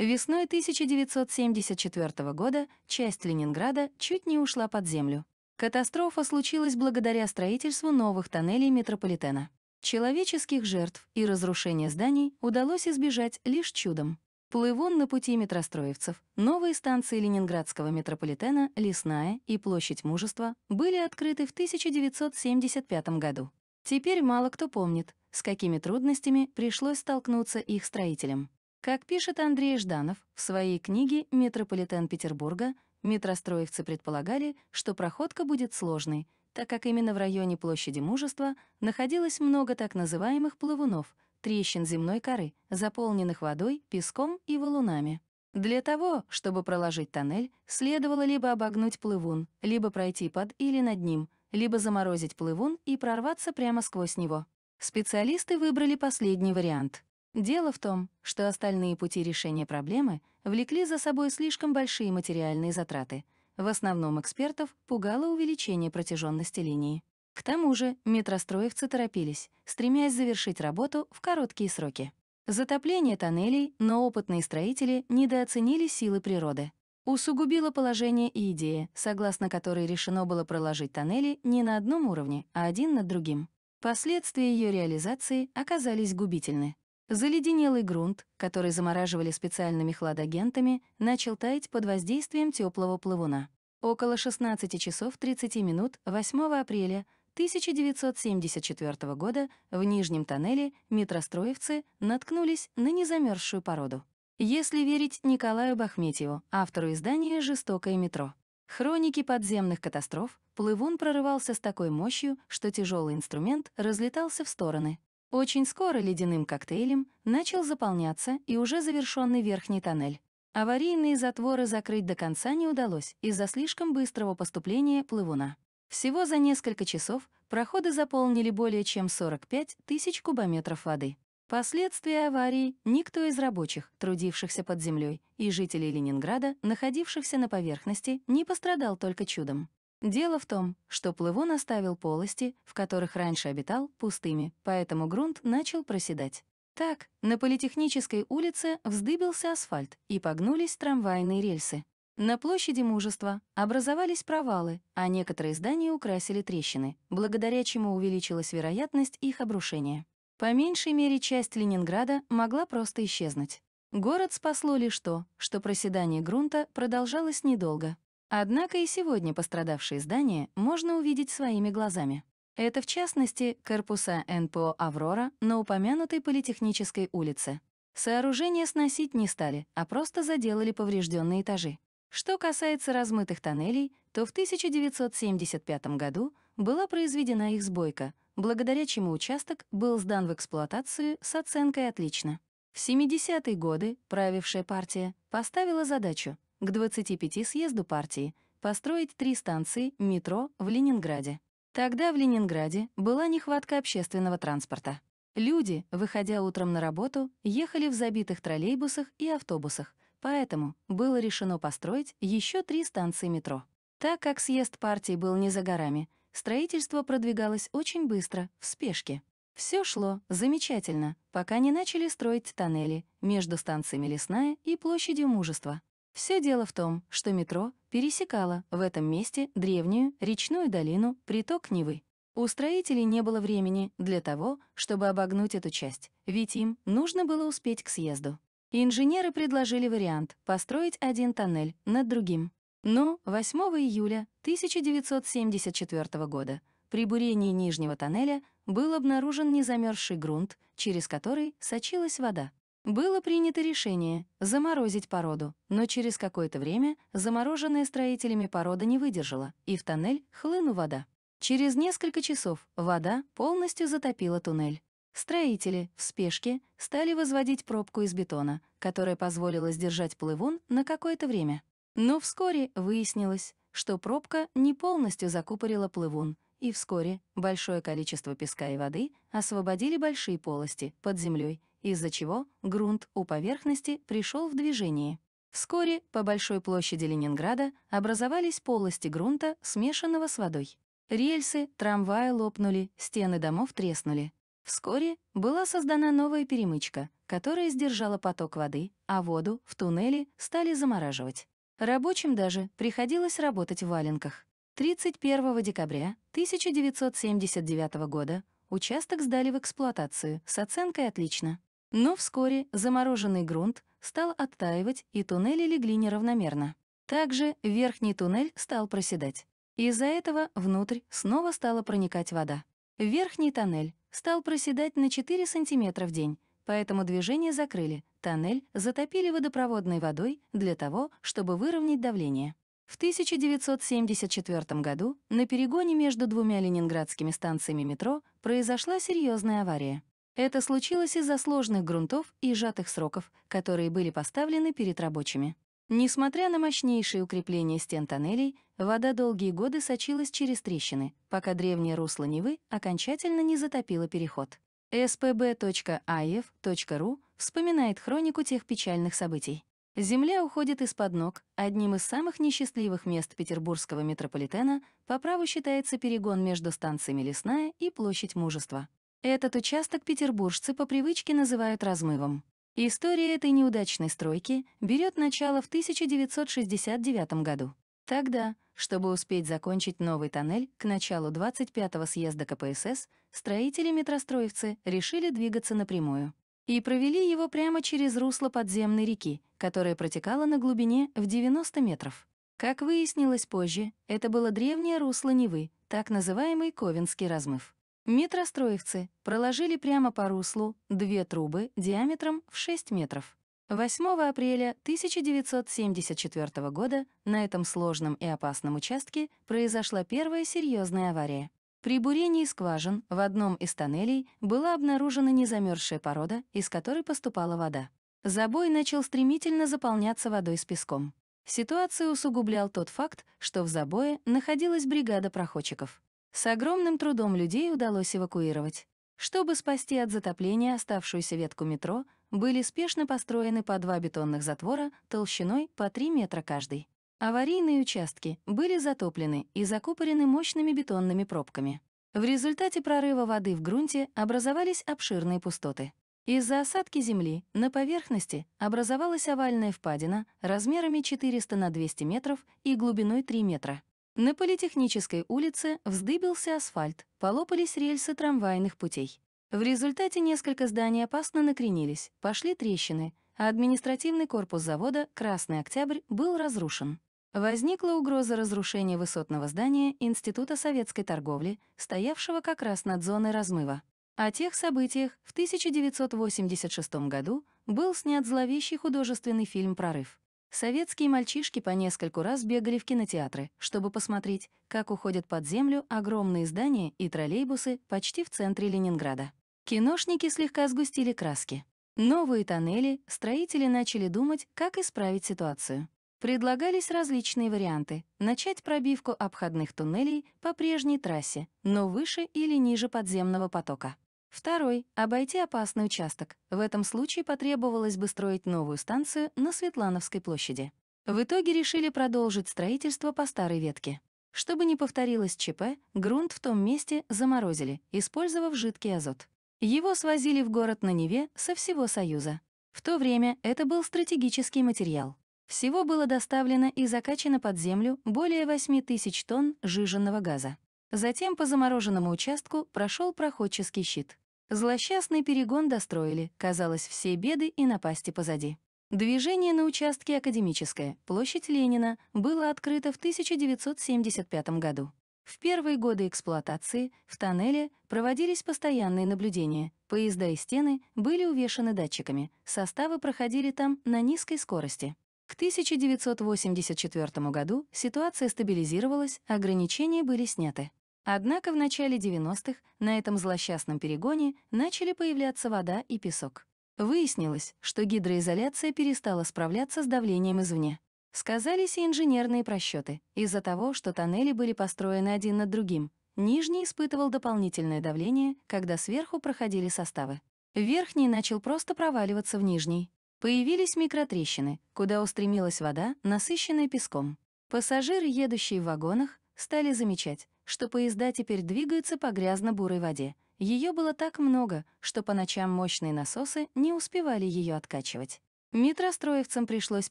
Весной 1974 года часть Ленинграда чуть не ушла под землю. Катастрофа случилась благодаря строительству новых тоннелей метрополитена. Человеческих жертв и разрушения зданий удалось избежать лишь чудом. Плывун на пути метростроевцев, новые станции ленинградского метрополитена «Лесная» и «Площадь мужества» были открыты в 1975 году. Теперь мало кто помнит, с какими трудностями пришлось столкнуться их строителям. Как пишет Андрей Жданов в своей книге «Метрополитен Петербурга», метростроевцы предполагали, что проходка будет сложной, так как именно в районе площади Мужества находилось много так называемых плавунов, трещин земной коры, заполненных водой, песком и валунами. Для того, чтобы проложить тоннель, следовало либо обогнуть плывун, либо пройти под или над ним, либо заморозить плывун и прорваться прямо сквозь него. Специалисты выбрали последний вариант — Дело в том, что остальные пути решения проблемы влекли за собой слишком большие материальные затраты. В основном экспертов пугало увеличение протяженности линии. К тому же метростроевцы торопились, стремясь завершить работу в короткие сроки. Затопление тоннелей, но опытные строители недооценили силы природы. Усугубило положение и идея, согласно которой решено было проложить тоннели не на одном уровне, а один над другим. Последствия ее реализации оказались губительны. Заледенелый грунт, который замораживали специальными хладагентами, начал таять под воздействием теплого плывуна. Около 16 часов 30 минут 8 апреля 1974 года в Нижнем тоннеле метростроевцы наткнулись на незамерзшую породу. Если верить Николаю Бахметьеву, автору издания «Жестокое метро». Хроники подземных катастроф, плывун прорывался с такой мощью, что тяжелый инструмент разлетался в стороны, очень скоро ледяным коктейлем начал заполняться и уже завершенный верхний тоннель. Аварийные затворы закрыть до конца не удалось из-за слишком быстрого поступления плывуна. Всего за несколько часов проходы заполнили более чем 45 тысяч кубометров воды. Последствия аварии никто из рабочих, трудившихся под землей, и жителей Ленинграда, находившихся на поверхности, не пострадал только чудом. Дело в том, что плывун оставил полости, в которых раньше обитал, пустыми, поэтому грунт начал проседать. Так, на Политехнической улице вздыбился асфальт и погнулись трамвайные рельсы. На площади Мужества образовались провалы, а некоторые здания украсили трещины, благодаря чему увеличилась вероятность их обрушения. По меньшей мере, часть Ленинграда могла просто исчезнуть. Город спасло лишь то, что проседание грунта продолжалось недолго. Однако и сегодня пострадавшие здания можно увидеть своими глазами. Это, в частности, корпуса НПО «Аврора» на упомянутой Политехнической улице. Сооружения сносить не стали, а просто заделали поврежденные этажи. Что касается размытых тоннелей, то в 1975 году была произведена их сбойка, благодаря чему участок был сдан в эксплуатацию с оценкой «отлично». В 70-е годы правившая партия поставила задачу к 25 съезду партии построить три станции метро в Ленинграде. Тогда в Ленинграде была нехватка общественного транспорта. Люди, выходя утром на работу, ехали в забитых троллейбусах и автобусах, поэтому было решено построить еще три станции метро. Так как съезд партии был не за горами, строительство продвигалось очень быстро, в спешке. Все шло замечательно, пока не начали строить тоннели между станциями Лесная и Площадью Мужества. Все дело в том, что метро пересекало в этом месте древнюю речную долину приток Невы. У строителей не было времени для того, чтобы обогнуть эту часть, ведь им нужно было успеть к съезду. Инженеры предложили вариант построить один тоннель над другим. Но 8 июля 1974 года при бурении нижнего тоннеля был обнаружен незамерзший грунт, через который сочилась вода. Было принято решение заморозить породу, но через какое-то время замороженная строителями порода не выдержала, и в тоннель хлынула вода. Через несколько часов вода полностью затопила туннель. Строители, в спешке, стали возводить пробку из бетона, которая позволила сдержать плывун на какое-то время. Но вскоре выяснилось, что пробка не полностью закупорила плывун, и вскоре большое количество песка и воды освободили большие полости под землей, из-за чего грунт у поверхности пришел в движение. Вскоре по большой площади Ленинграда образовались полости грунта, смешанного с водой. Рельсы, трамваи лопнули, стены домов треснули. Вскоре была создана новая перемычка, которая сдержала поток воды, а воду в туннеле стали замораживать. Рабочим даже приходилось работать в валенках. 31 декабря 1979 года участок сдали в эксплуатацию с оценкой «отлично». Но вскоре замороженный грунт стал оттаивать, и туннели легли неравномерно. Также верхний туннель стал проседать. Из-за этого внутрь снова стала проникать вода. Верхний тоннель стал проседать на 4 сантиметра в день, поэтому движение закрыли, тоннель затопили водопроводной водой для того, чтобы выровнять давление. В 1974 году на перегоне между двумя ленинградскими станциями метро произошла серьезная авария. Это случилось из-за сложных грунтов и сжатых сроков, которые были поставлены перед рабочими. Несмотря на мощнейшие укрепления стен тоннелей, вода долгие годы сочилась через трещины, пока древнее русло Невы окончательно не затопило переход. spb.af.ru вспоминает хронику тех печальных событий. Земля уходит из-под ног, одним из самых несчастливых мест петербургского метрополитена по праву считается перегон между станциями Лесная и Площадь Мужества. Этот участок петербуржцы по привычке называют размывом. История этой неудачной стройки берет начало в 1969 году. Тогда, чтобы успеть закончить новый тоннель к началу 25-го съезда КПСС, строители-метростроевцы решили двигаться напрямую. И провели его прямо через русло подземной реки, которая протекала на глубине в 90 метров. Как выяснилось позже, это было древнее русло Невы, так называемый Ковенский размыв. Метростроевцы проложили прямо по руслу две трубы диаметром в 6 метров. 8 апреля 1974 года на этом сложном и опасном участке произошла первая серьезная авария. При бурении скважин в одном из тоннелей была обнаружена незамерзшая порода, из которой поступала вода. Забой начал стремительно заполняться водой с песком. Ситуацию усугублял тот факт, что в забое находилась бригада проходчиков. С огромным трудом людей удалось эвакуировать. Чтобы спасти от затопления оставшуюся ветку метро, были спешно построены по два бетонных затвора толщиной по 3 метра каждый. Аварийные участки были затоплены и закупорены мощными бетонными пробками. В результате прорыва воды в грунте образовались обширные пустоты. Из-за осадки земли на поверхности образовалась овальная впадина размерами 400 на 200 метров и глубиной 3 метра. На Политехнической улице вздыбился асфальт, полопались рельсы трамвайных путей. В результате несколько зданий опасно накренились, пошли трещины, а административный корпус завода «Красный Октябрь» был разрушен. Возникла угроза разрушения высотного здания Института советской торговли, стоявшего как раз над зоной размыва. О тех событиях в 1986 году был снят зловещий художественный фильм «Прорыв». Советские мальчишки по нескольку раз бегали в кинотеатры, чтобы посмотреть, как уходят под землю огромные здания и троллейбусы почти в центре Ленинграда. Киношники слегка сгустили краски. Новые тоннели, строители начали думать, как исправить ситуацию. Предлагались различные варианты — начать пробивку обходных туннелей по прежней трассе, но выше или ниже подземного потока. Второй — обойти опасный участок. В этом случае потребовалось бы строить новую станцию на Светлановской площади. В итоге решили продолжить строительство по старой ветке. Чтобы не повторилось ЧП, грунт в том месте заморозили, использовав жидкий азот. Его свозили в город на Неве со всего Союза. В то время это был стратегический материал. Всего было доставлено и закачано под землю более 8 тысяч тонн жиженного газа. Затем по замороженному участку прошел проходческий щит. Злосчастный перегон достроили, казалось, все беды и напасти позади. Движение на участке Академическое, площадь Ленина, было открыто в 1975 году. В первые годы эксплуатации в тоннеле проводились постоянные наблюдения, поезда и стены были увешаны датчиками, составы проходили там на низкой скорости. К 1984 году ситуация стабилизировалась, ограничения были сняты. Однако в начале 90-х на этом злосчастном перегоне начали появляться вода и песок. Выяснилось, что гидроизоляция перестала справляться с давлением извне. Сказались и инженерные просчеты из-за того, что тоннели были построены один над другим. Нижний испытывал дополнительное давление, когда сверху проходили составы. Верхний начал просто проваливаться в нижний. Появились микротрещины, куда устремилась вода, насыщенная песком. Пассажиры, едущие в вагонах, стали замечать, что поезда теперь двигаются по грязно-бурой воде. Ее было так много, что по ночам мощные насосы не успевали ее откачивать. Метростроевцам пришлось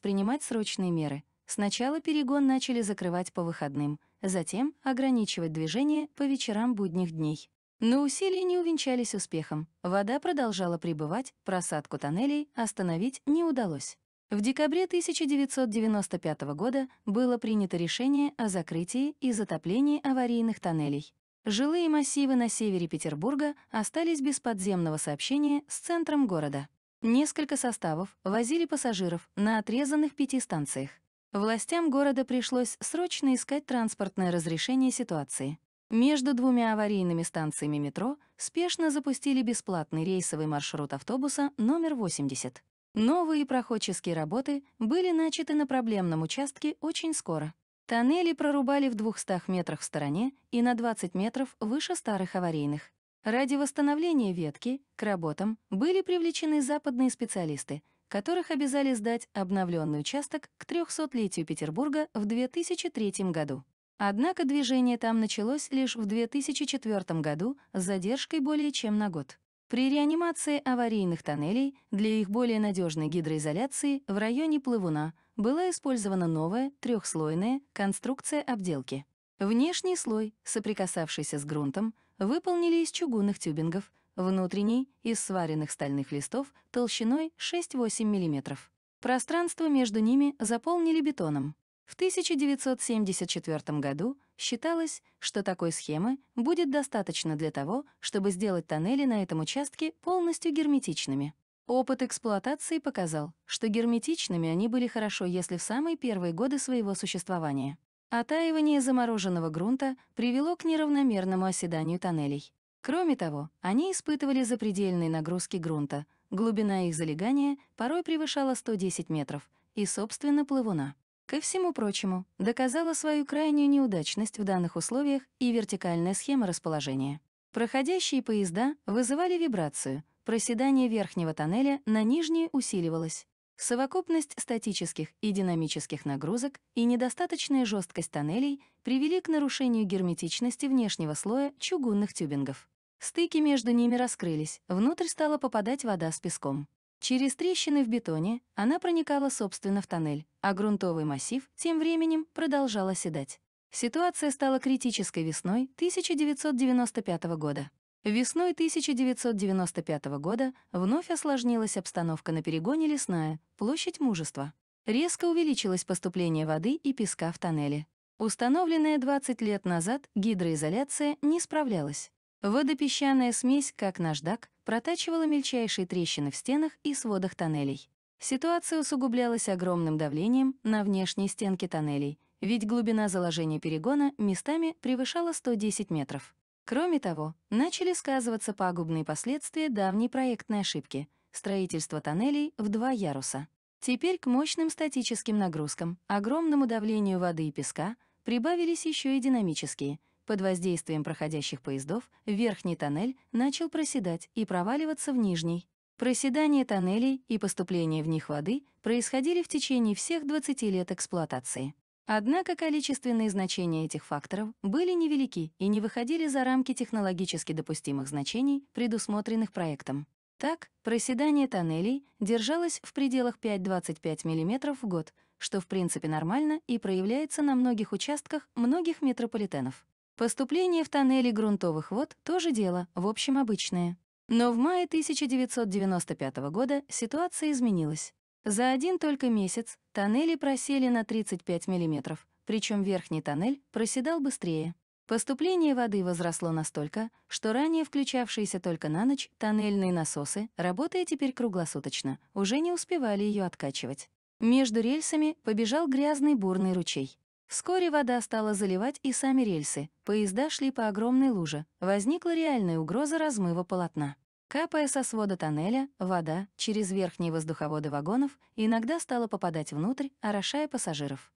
принимать срочные меры. Сначала перегон начали закрывать по выходным, затем ограничивать движение по вечерам будних дней. Но усилия не увенчались успехом. Вода продолжала прибывать, просадку тоннелей остановить не удалось. В декабре 1995 года было принято решение о закрытии и затоплении аварийных тоннелей. Жилые массивы на севере Петербурга остались без подземного сообщения с центром города. Несколько составов возили пассажиров на отрезанных пяти станциях. Властям города пришлось срочно искать транспортное разрешение ситуации. Между двумя аварийными станциями метро спешно запустили бесплатный рейсовый маршрут автобуса номер 80. Новые проходческие работы были начаты на проблемном участке очень скоро. Тоннели прорубали в 200 метрах в стороне и на 20 метров выше старых аварийных. Ради восстановления ветки к работам были привлечены западные специалисты, которых обязали сдать обновленный участок к 300-летию Петербурга в 2003 году. Однако движение там началось лишь в 2004 году с задержкой более чем на год. При реанимации аварийных тоннелей для их более надежной гидроизоляции в районе Плывуна была использована новая трехслойная конструкция обделки. Внешний слой, соприкасавшийся с грунтом, выполнили из чугунных тюбингов, внутренний — из сваренных стальных листов толщиной 6-8 мм. Пространство между ними заполнили бетоном. В 1974 году Считалось, что такой схемы будет достаточно для того, чтобы сделать тоннели на этом участке полностью герметичными. Опыт эксплуатации показал, что герметичными они были хорошо, если в самые первые годы своего существования. Отаивание замороженного грунта привело к неравномерному оседанию тоннелей. Кроме того, они испытывали запредельные нагрузки грунта, глубина их залегания порой превышала 110 метров, и, собственно, плавуна. Ко всему прочему, доказала свою крайнюю неудачность в данных условиях и вертикальная схема расположения. Проходящие поезда вызывали вибрацию, проседание верхнего тоннеля на нижнее усиливалось. Совокупность статических и динамических нагрузок и недостаточная жесткость тоннелей привели к нарушению герметичности внешнего слоя чугунных тюбингов. Стыки между ними раскрылись, внутрь стала попадать вода с песком. Через трещины в бетоне она проникала, собственно, в тоннель, а грунтовый массив тем временем продолжал оседать. Ситуация стала критической весной 1995 года. Весной 1995 года вновь осложнилась обстановка на перегоне Лесная, площадь Мужества. Резко увеличилось поступление воды и песка в тоннеле. Установленная 20 лет назад гидроизоляция не справлялась. Водопесчаная смесь, как наждак, протачивала мельчайшие трещины в стенах и сводах тоннелей. Ситуация усугублялась огромным давлением на внешней стенке тоннелей, ведь глубина заложения перегона местами превышала 110 метров. Кроме того, начали сказываться пагубные последствия давней проектной ошибки — строительство тоннелей в два яруса. Теперь к мощным статическим нагрузкам, огромному давлению воды и песка прибавились еще и динамические — под воздействием проходящих поездов верхний тоннель начал проседать и проваливаться в нижний. Проседание тоннелей и поступление в них воды происходили в течение всех 20 лет эксплуатации. Однако количественные значения этих факторов были невелики и не выходили за рамки технологически допустимых значений, предусмотренных проектом. Так, проседание тоннелей держалось в пределах 5-25 мм в год, что в принципе нормально и проявляется на многих участках многих метрополитенов. Поступление в тоннели грунтовых вод тоже дело, в общем, обычное. Но в мае 1995 года ситуация изменилась. За один только месяц тоннели просели на 35 мм, причем верхний тоннель проседал быстрее. Поступление воды возросло настолько, что ранее включавшиеся только на ночь тоннельные насосы, работая теперь круглосуточно, уже не успевали ее откачивать. Между рельсами побежал грязный бурный ручей. Вскоре вода стала заливать и сами рельсы, поезда шли по огромной луже, возникла реальная угроза размыва полотна. Капая со свода тоннеля, вода через верхние воздуховоды вагонов иногда стала попадать внутрь, орошая пассажиров.